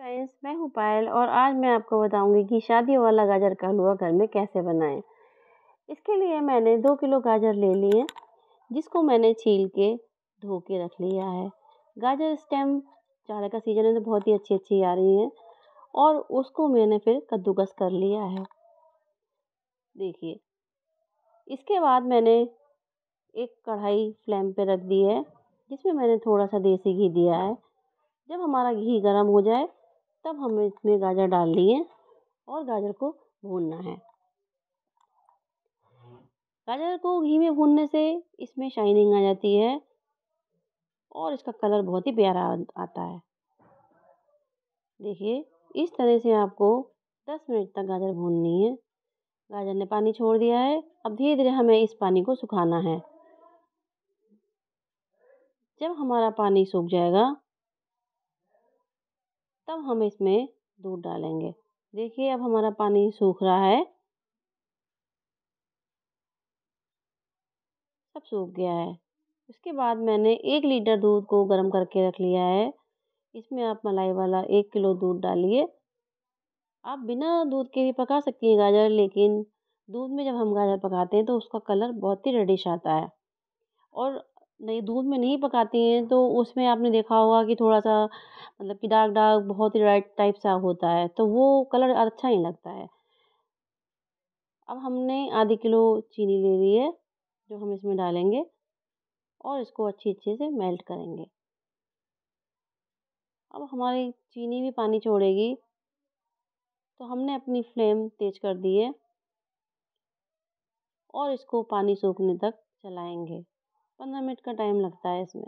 friends मैं हूँ पायल और आज मैं आपको बताऊंगी कि शादी वाला गाजर का हलवा घर में कैसे बनाएं इसके लिए मैंने दो किलो गाजर ले लिए जिसको मैंने छील के धो के रख लिया है गाजर इस टाइम जाड़े का सीज़न है तो बहुत ही अच्छी अच्छी आ रही हैं और उसको मैंने फिर कद्दूकस कर लिया है देखिए इसके बाद मैंने एक कढ़ाई फ्लेम पर रख दी है जिसमें मैंने थोड़ा सा देसी घी दिया है जब हमारा घी गर्म हो जाए तब हमें इसमें गाजर डालनी है और गाजर को भूनना है गाजर को घी में भूनने से इसमें शाइनिंग आ जाती है और इसका कलर बहुत ही प्यारा आता है देखिए इस तरह से आपको दस मिनट तक गाजर भूननी है गाजर ने पानी छोड़ दिया है अब धीरे धीरे हमें इस पानी को सुखाना है जब हमारा पानी सूख जाएगा तब हम इसमें दूध डालेंगे देखिए अब हमारा पानी सूख रहा है सब सूख गया है उसके बाद मैंने एक लीटर दूध को गर्म करके रख लिया है इसमें आप मलाई वाला एक किलो दूध डालिए आप बिना दूध के भी पका सकती हैं गाजर लेकिन दूध में जब हम गाजर पकाते हैं तो उसका कलर बहुत ही रेडिश आता है और नहीं दूध में नहीं पकाती हैं तो उसमें आपने देखा होगा कि थोड़ा सा मतलब कि डार्क डार्क बहुत ही रेड टाइप सा होता है तो वो कलर अच्छा नहीं लगता है अब हमने आधी किलो चीनी ले ली है जो हम इसमें डालेंगे और इसको अच्छी अच्छे से मेल्ट करेंगे अब हमारी चीनी भी पानी छोड़ेगी तो हमने अपनी फ्लेम तेज़ कर दी है और इसको पानी सूखने तक चलाएंगे पंद्रह मिनट का टाइम लगता है इसमें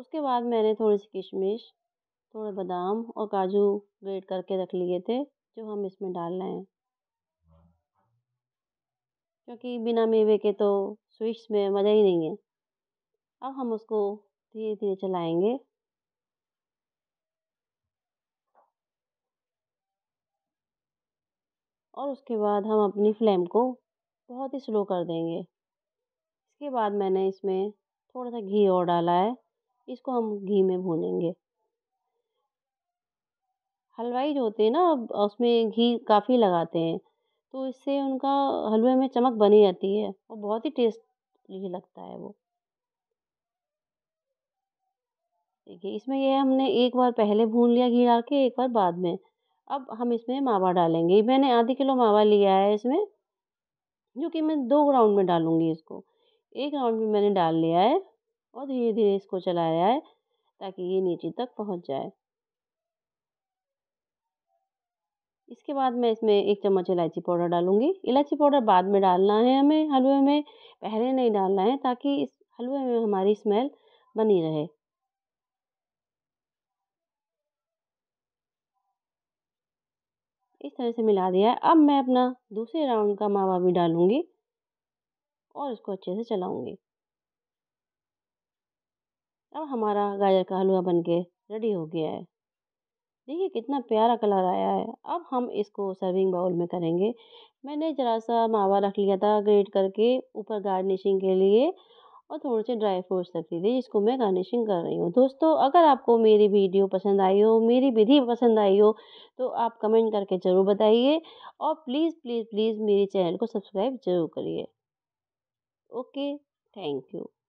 उसके बाद मैंने थोड़ी सी किशमिश थोड़े बादाम और काजू ग्रेट करके रख लिए थे जो हम इसमें डाल रहे हैं क्योंकि बिना मेवे के तो स्वीट्स में मज़ा ही नहीं है अब हम उसको धीरे धीरे चलाएंगे और उसके बाद हम अपनी फ्लेम को बहुत ही स्लो कर देंगे इसके बाद मैंने इसमें थोड़ा सा घी और डाला है इसको हम घी में भूनेंगे हलवाई जो होते हैं ना उसमें घी काफ़ी लगाते हैं तो इससे उनका हलवे में चमक बनी रहती है और बहुत ही टेस्टी लगता है वो देखिए इसमें यह हमने एक बार पहले भून लिया घी डाल के एक बार बाद में अब हम इसमें मावा डालेंगे मैंने आधी किलो मावा लिया है इसमें जो कि मैं दो राउंड में डालूंगी इसको एक राउंड में मैंने डाल लिया है और धीरे धीरे इसको चलाया है ताकि ये नीचे तक पहुंच जाए इसके बाद मैं इसमें एक चम्मच इलायची पाउडर डालूंगी इलायची पाउडर बाद में डालना है हमें हलवे में पहले नहीं डालना है ताकि इस हलवे में हमारी स्मेल बनी रहे इस तरह से मिला दिया है अब मैं अपना दूसरे राउंड का मावा भी डालूँगी और इसको अच्छे से चलाऊँगी अब हमारा गाजर का हलवा बनके रेडी हो गया है देखिए कितना प्यारा कलर आया है अब हम इसको सर्विंग बाउल में करेंगे मैंने ज़रा सा मावा रख लिया था ग्रेट करके ऊपर गार्निशिंग के लिए और थोड़े से ड्राई फ्रूट्स रख दी जिसको मैं गार्निशिंग कर रही हूँ दोस्तों अगर आपको मेरी वीडियो पसंद आई हो मेरी विधि पसंद आई हो तो आप कमेंट करके ज़रूर बताइए और प्लीज़ प्लीज़ प्लीज़ मेरे चैनल को सब्सक्राइब ज़रूर करिए ओके थैंक यू